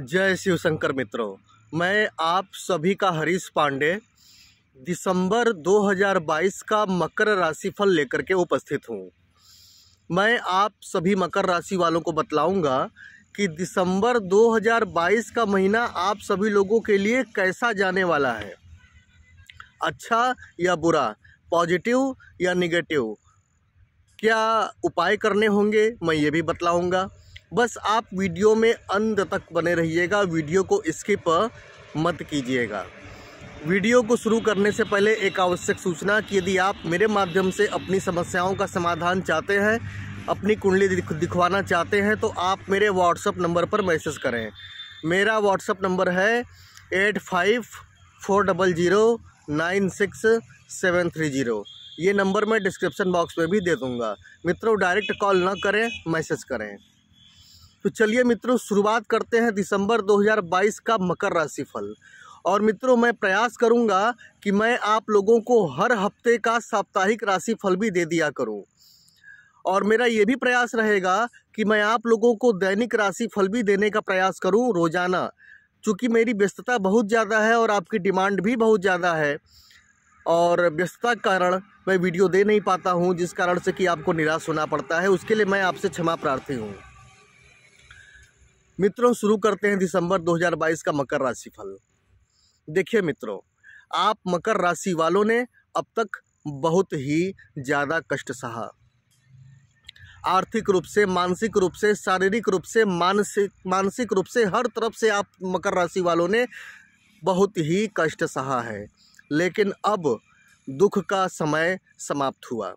जय शिव शंकर मित्रों मैं आप सभी का हरीश पांडे दिसंबर 2022 का मकर राशि फल लेकर के उपस्थित हूँ मैं आप सभी मकर राशि वालों को बतलाऊँगा कि दिसंबर 2022 का महीना आप सभी लोगों के लिए कैसा जाने वाला है अच्छा या बुरा पॉजिटिव या निगेटिव क्या उपाय करने होंगे मैं ये भी बतलाऊँगा बस आप वीडियो में अंत तक बने रहिएगा वीडियो को स्किप मत कीजिएगा वीडियो को शुरू करने से पहले एक आवश्यक सूचना कि यदि आप मेरे माध्यम से अपनी समस्याओं का समाधान चाहते हैं अपनी कुंडली दिख, दिखवाना चाहते हैं तो आप मेरे व्हाट्सअप नंबर पर मैसेज करें मेरा व्हाट्सअप नंबर है eight five four double zero nine six seven three zero ये नंबर मैं डिस्क्रिप्शन बॉक्स में भी दे दूँगा मित्रों डायरेक्ट कॉल ना करें मैसेज करें तो चलिए मित्रों शुरुआत करते हैं दिसंबर 2022 का मकर राशि फल और मित्रों मैं प्रयास करूंगा कि मैं आप लोगों को हर हफ्ते का साप्ताहिक राशि फल भी दे दिया करूं और मेरा ये भी प्रयास रहेगा कि मैं आप लोगों को दैनिक राशि फल भी देने का प्रयास करूं रोज़ाना चूँकि मेरी व्यस्तता बहुत ज़्यादा है और आपकी डिमांड भी बहुत ज़्यादा है और व्यस्तता के कारण मैं वीडियो दे नहीं पाता हूँ जिस कारण से कि आपको निराश होना पड़ता है उसके लिए मैं आपसे क्षमा प्रार्थी हूँ मित्रों शुरू करते हैं दिसंबर 2022 का मकर राशि फल देखिए मित्रों आप मकर राशि वालों ने अब तक बहुत ही ज़्यादा कष्ट सहा आर्थिक रूप से मानसिक रूप से शारीरिक रूप से मानसिक मानसिक रूप से हर तरफ से आप मकर राशि वालों ने बहुत ही कष्ट सहा है लेकिन अब दुख का समय समाप्त हुआ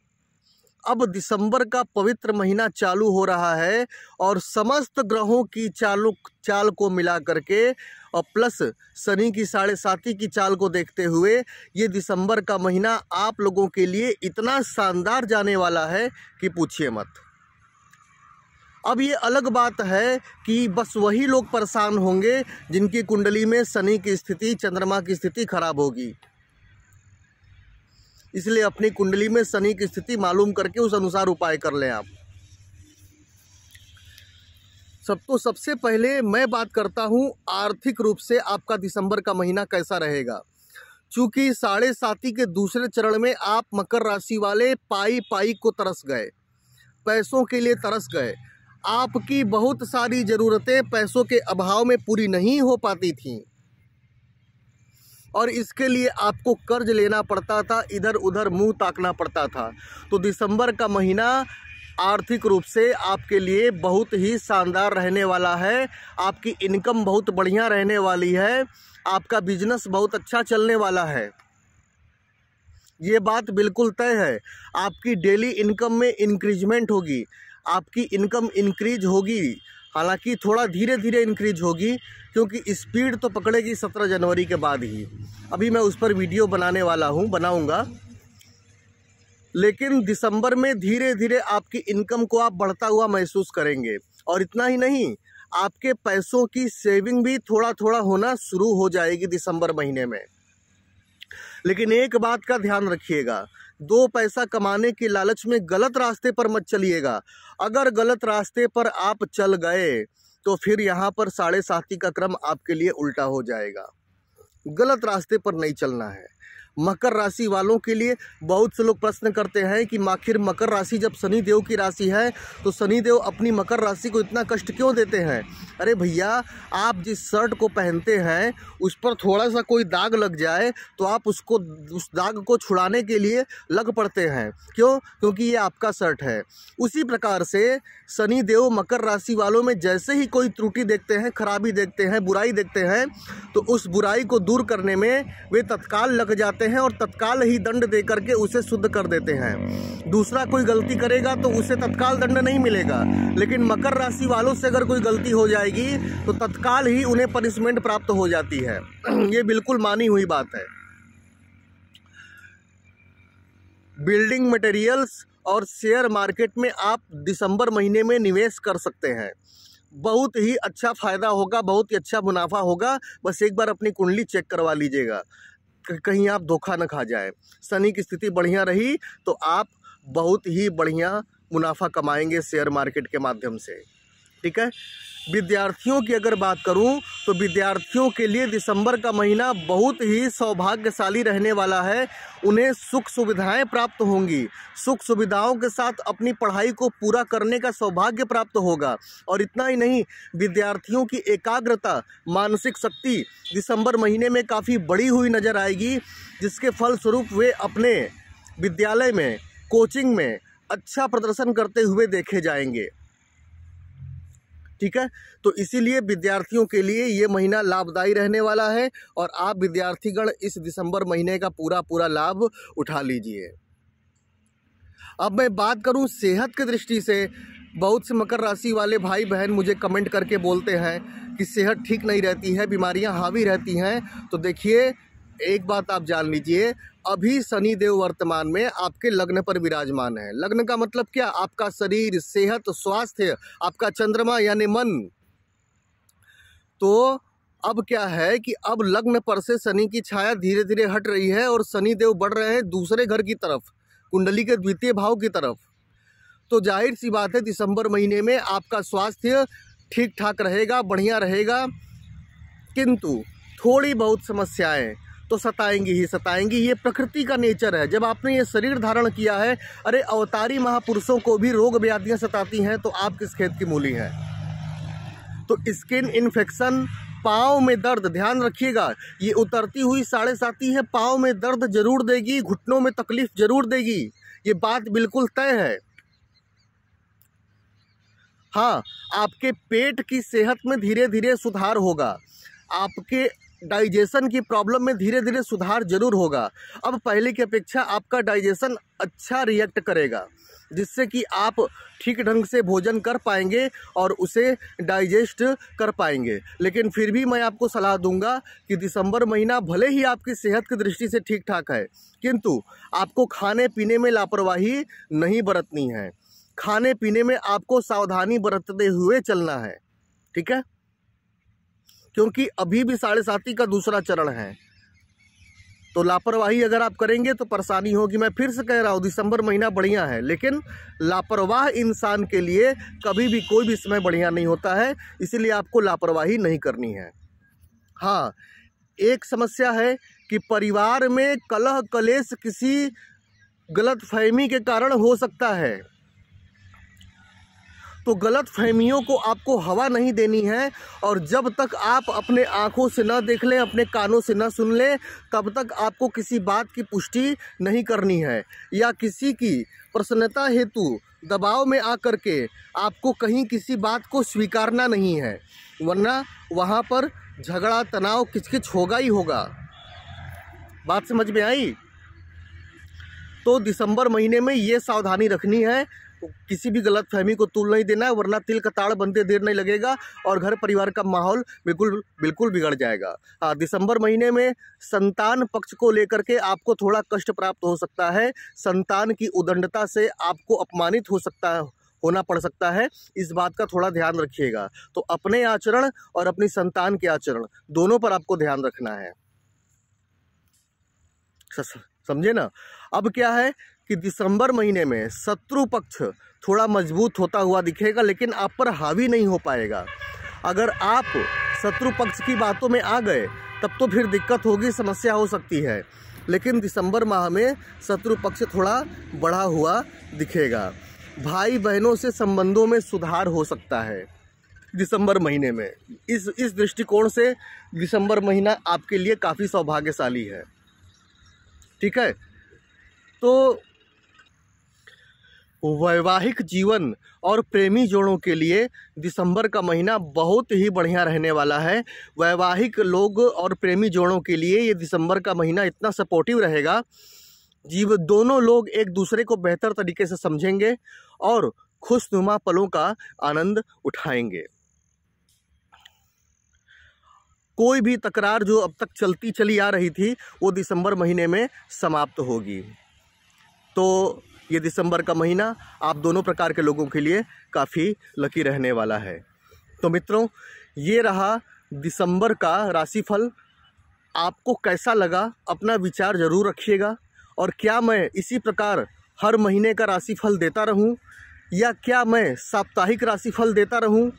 अब दिसंबर का पवित्र महीना चालू हो रहा है और समस्त ग्रहों की चालू चाल को मिला करके और प्लस शनि की साढ़े साथी की चाल को देखते हुए ये दिसंबर का महीना आप लोगों के लिए इतना शानदार जाने वाला है कि पूछिए मत अब ये अलग बात है कि बस वही लोग परेशान होंगे जिनकी कुंडली में शनि की स्थिति चंद्रमा की स्थिति खराब होगी इसलिए अपनी कुंडली में शनि की स्थिति मालूम करके उस अनुसार उपाय कर लें आप सब तो सबसे पहले मैं बात करता हूँ आर्थिक रूप से आपका दिसंबर का महीना कैसा रहेगा चूँकि साढ़े साथी के दूसरे चरण में आप मकर राशि वाले पाई पाई को तरस गए पैसों के लिए तरस गए आपकी बहुत सारी ज़रूरतें पैसों के अभाव में पूरी नहीं हो पाती थीं और इसके लिए आपको कर्ज लेना पड़ता था इधर उधर मुंह ताकना पड़ता था तो दिसंबर का महीना आर्थिक रूप से आपके लिए बहुत ही शानदार रहने वाला है आपकी इनकम बहुत बढ़िया रहने वाली है आपका बिजनेस बहुत अच्छा चलने वाला है ये बात बिल्कुल तय है आपकी डेली इनकम में इंक्रीजमेंट होगी आपकी इनकम इंक्रीज होगी हालांकि थोड़ा धीरे धीरे इंक्रीज होगी क्योंकि स्पीड तो पकड़ेगी सत्रह जनवरी के बाद ही अभी मैं उस पर वीडियो बनाने वाला हूँ बनाऊँगा लेकिन दिसंबर में धीरे धीरे आपकी इनकम को आप बढ़ता हुआ महसूस करेंगे और इतना ही नहीं आपके पैसों की सेविंग भी थोड़ा थोड़ा होना शुरू हो जाएगी दिसंबर महीने में लेकिन एक बात का ध्यान रखिएगा दो पैसा कमाने के लालच में गलत रास्ते पर मत चलिएगा अगर गलत रास्ते पर आप चल गए तो फिर यहाँ पर साढ़े साथी का क्रम आपके लिए उल्टा हो जाएगा गलत रास्ते पर नहीं चलना है मकर राशि वालों के लिए बहुत से लोग प्रश्न करते हैं कि आखिर मकर राशि जब शनि देव की राशि है तो शनि देव अपनी मकर राशि को इतना कष्ट क्यों देते हैं अरे भैया आप जिस शर्ट को पहनते हैं उस पर थोड़ा सा कोई दाग लग जाए तो आप उसको उस दाग को छुड़ाने के लिए लग पड़ते हैं क्यों क्योंकि ये आपका शर्ट है उसी प्रकार से शनि देव मकर राशि वालों में जैसे ही कोई त्रुटि देखते हैं खराबी देखते हैं बुराई देखते हैं तो उस बुराई को दूर करने में वे तत्काल लग जाते करते हैं और तत्काल ही दंड दे करके उसे शुद्ध कर देते हैं दूसरा कोई गलती करेगा तो उसे तत्काल दंड नहीं मिलेगा लेकिन मकर राशि वालों से अगर कोई गलती हो जाएगी तो तत्काल ही उन्हें पनिशमेंट प्राप्त हो जाती है ये बिल्कुल मानी हुई बात है बिल्डिंग मटेरियल्स और शेयर मार्केट में आप दिसंबर महीने में निवेश कर सकते हैं बहुत ही अच्छा फ़ायदा होगा बहुत ही अच्छा मुनाफा होगा बस एक बार अपनी कुंडली चेक करवा लीजिएगा कहीं आप धोखा न खा जाए शनि की स्थिति बढ़िया रही तो आप बहुत ही बढ़िया मुनाफा कमाएंगे शेयर मार्केट के माध्यम से ठीक है विद्यार्थियों की अगर बात करूं तो विद्यार्थियों के लिए दिसंबर का महीना बहुत ही सौभाग्यशाली रहने वाला है उन्हें सुख सुविधाएं प्राप्त होंगी सुख सुविधाओं के साथ अपनी पढ़ाई को पूरा करने का सौभाग्य प्राप्त होगा और इतना ही नहीं विद्यार्थियों की एकाग्रता मानसिक शक्ति दिसंबर महीने में काफ़ी बड़ी हुई नजर आएगी जिसके फलस्वरूप वे अपने विद्यालय में कोचिंग में अच्छा प्रदर्शन करते हुए देखे जाएंगे ठीक है तो इसीलिए विद्यार्थियों के लिए ये महीना लाभदायी रहने वाला है और आप विद्यार्थीगण इस दिसंबर महीने का पूरा पूरा लाभ उठा लीजिए अब मैं बात करूं सेहत की दृष्टि से बहुत से मकर राशि वाले भाई बहन मुझे कमेंट करके बोलते हैं कि सेहत ठीक नहीं रहती है बीमारियां हावी रहती हैं तो देखिए एक बात आप जान लीजिए अभी सनी देव वर्तमान में आपके लग्न पर विराजमान है लग्न का मतलब क्या आपका शरीर सेहत स्वास्थ्य आपका चंद्रमा यानी मन तो अब क्या है कि अब लग्न पर से शनि की छाया धीरे धीरे हट रही है और शनि देव बढ़ रहे हैं दूसरे घर की तरफ कुंडली के द्वितीय भाव की तरफ तो जाहिर सी बात है दिसंबर महीने में आपका स्वास्थ्य ठीक ठाक रहेगा बढ़िया रहेगा किंतु थोड़ी बहुत समस्याएं तो सताएंगी ही सताएंगी ये प्रकृति का नेचर है जब आपने ये शरीर धारण किया है अरे अवतारी महापुरुषों को भी रोग व्याधियाँ सताती हैं तो आप किस खेत की मूली हैं तो स्किन इन्फेक्शन पाँव में दर्द ध्यान रखिएगा ये उतरती हुई साढ़े साथी है पाँव में दर्द जरूर देगी घुटनों में तकलीफ जरूर देगी ये बात बिल्कुल तय है हाँ आपके पेट की सेहत में धीरे धीरे सुधार होगा आपके डाइजेशन की प्रॉब्लम में धीरे धीरे सुधार जरूर होगा अब पहले की अपेक्षा आपका डाइजेशन अच्छा रिएक्ट करेगा जिससे कि आप ठीक ढंग से भोजन कर पाएंगे और उसे डाइजेस्ट कर पाएंगे लेकिन फिर भी मैं आपको सलाह दूंगा कि दिसंबर महीना भले ही आपकी सेहत की दृष्टि से ठीक ठाक है किंतु आपको खाने पीने में लापरवाही नहीं बरतनी है खाने पीने में आपको सावधानी बरतते हुए चलना है ठीक है क्योंकि अभी भी साढ़े साथी का दूसरा चरण है तो लापरवाही अगर आप करेंगे तो परेशानी होगी मैं फिर से कह रहा हूँ दिसंबर महीना बढ़िया है लेकिन लापरवाह इंसान के लिए कभी भी कोई भी समय बढ़िया नहीं होता है इसीलिए आपको लापरवाही नहीं करनी है हाँ एक समस्या है कि परिवार में कलह कलेश किसी गलत फहमी के कारण हो सकता है तो गलत फहमियों को आपको हवा नहीं देनी है और जब तक आप अपने आँखों से ना देख लें अपने कानों से ना सुन लें तब तक आपको किसी बात की पुष्टि नहीं करनी है या किसी की प्रसन्नता हेतु दबाव में आकर के आपको कहीं किसी बात को स्वीकारना नहीं है वरना वहाँ पर झगड़ा तनाव किचकिच होगा ही होगा बात समझ में आई तो दिसंबर महीने में ये सावधानी रखनी है किसी भी गलत फहमी को तुल नहीं देना है वरना तिल का ताड़ बनते देर नहीं लगेगा और घर परिवार का माहौल बिल्कुल बिल्कुल बिगड़ जाएगा हाँ दिसंबर महीने में संतान पक्ष को लेकर के आपको थोड़ा कष्ट प्राप्त हो सकता है संतान की उदंडता से आपको अपमानित हो सकता है होना पड़ सकता है इस बात का थोड़ा ध्यान रखिएगा तो अपने आचरण और अपनी संतान के आचरण दोनों पर आपको ध्यान रखना है समझे ना अब क्या है कि दिसंबर महीने में शत्रु पक्ष थोड़ा मजबूत होता हुआ दिखेगा लेकिन आप पर हावी नहीं हो पाएगा अगर आप शत्रु पक्ष की बातों में आ गए तब तो फिर दिक्कत होगी समस्या हो सकती है लेकिन दिसंबर माह में शत्रु पक्ष थोड़ा बढ़ा हुआ दिखेगा भाई बहनों से संबंधों में सुधार हो सकता है दिसंबर महीने में इस इस दृष्टिकोण से दिसंबर महीना आपके लिए काफ़ी सौभाग्यशाली है ठीक है तो वैवाहिक जीवन और प्रेमी जोड़ों के लिए दिसंबर का महीना बहुत ही बढ़िया रहने वाला है वैवाहिक लोग और प्रेमी जोड़ों के लिए ये दिसंबर का महीना इतना सपोर्टिव रहेगा जीव दोनों लोग एक दूसरे को बेहतर तरीके से समझेंगे और खुशनुमा पलों का आनंद उठाएंगे कोई भी तकरार जो अब तक चलती चली आ रही थी वो दिसंबर महीने में समाप्त होगी तो ये दिसंबर का महीना आप दोनों प्रकार के लोगों के लिए काफ़ी लकी रहने वाला है तो मित्रों ये रहा दिसंबर का राशिफल आपको कैसा लगा अपना विचार ज़रूर रखिएगा और क्या मैं इसी प्रकार हर महीने का राशिफल देता रहूं या क्या मैं साप्ताहिक राशिफल देता रहूं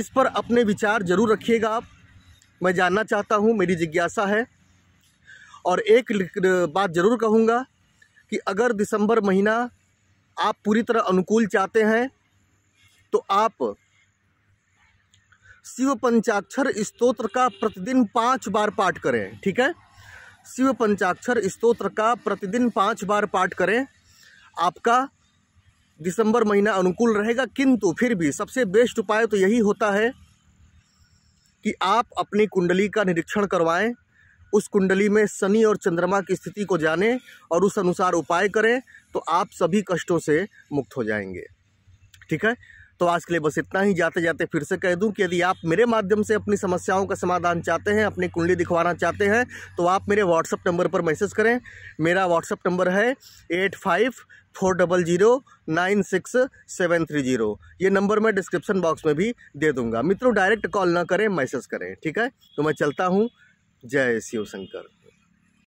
इस पर अपने विचार ज़रूर रखिएगा आप मैं जानना चाहता हूं मेरी जिज्ञासा है और एक बात ज़रूर कहूंगा कि अगर दिसंबर महीना आप पूरी तरह अनुकूल चाहते हैं तो आप शिव पंचाक्षर स्तोत्र का प्रतिदिन पाँच बार पाठ करें ठीक है शिव पंचाक्षर स्तोत्र का प्रतिदिन पाँच बार पाठ करें आपका दिसंबर महीना अनुकूल रहेगा किंतु फिर भी सबसे बेस्ट उपाय तो यही होता है कि आप अपनी कुंडली का निरीक्षण करवाएं उस कुंडली में शनि और चंद्रमा की स्थिति को जानें और उस अनुसार उपाय करें तो आप सभी कष्टों से मुक्त हो जाएंगे ठीक है तो आज के लिए बस इतना ही जाते जाते फिर से कह दूं कि यदि आप मेरे माध्यम से अपनी समस्याओं का समाधान चाहते हैं अपनी कुंडली दिखवाना चाहते हैं तो आप मेरे व्हाट्सअप नंबर पर मैसेज करें मेरा व्हाट्सअप नंबर है eight five four double zero nine six seven three zero ये नंबर मैं डिस्क्रिप्शन बॉक्स में भी दे दूंगा मित्रों डायरेक्ट कॉल ना करें मैसेज करें ठीक है तो मैं चलता हूँ जय शिव शंकर